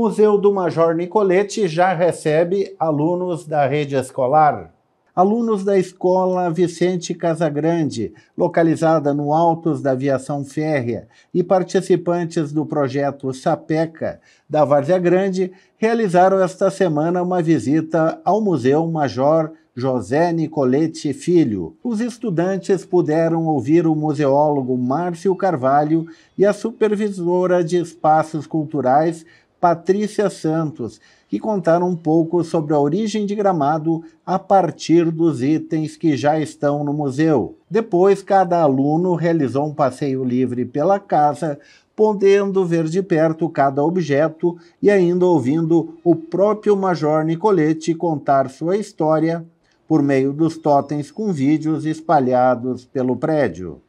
Museu do Major Nicoletti já recebe alunos da rede escolar. Alunos da Escola Vicente Casagrande, localizada no Altos da Aviação Férrea, e participantes do projeto Sapeca da Várzea Grande realizaram esta semana uma visita ao Museu Major José Nicolete Filho. Os estudantes puderam ouvir o museólogo Márcio Carvalho e a supervisora de espaços culturais Patrícia Santos, que contaram um pouco sobre a origem de Gramado a partir dos itens que já estão no museu. Depois, cada aluno realizou um passeio livre pela casa, podendo ver de perto cada objeto e ainda ouvindo o próprio Major Nicoletti contar sua história por meio dos totens com vídeos espalhados pelo prédio.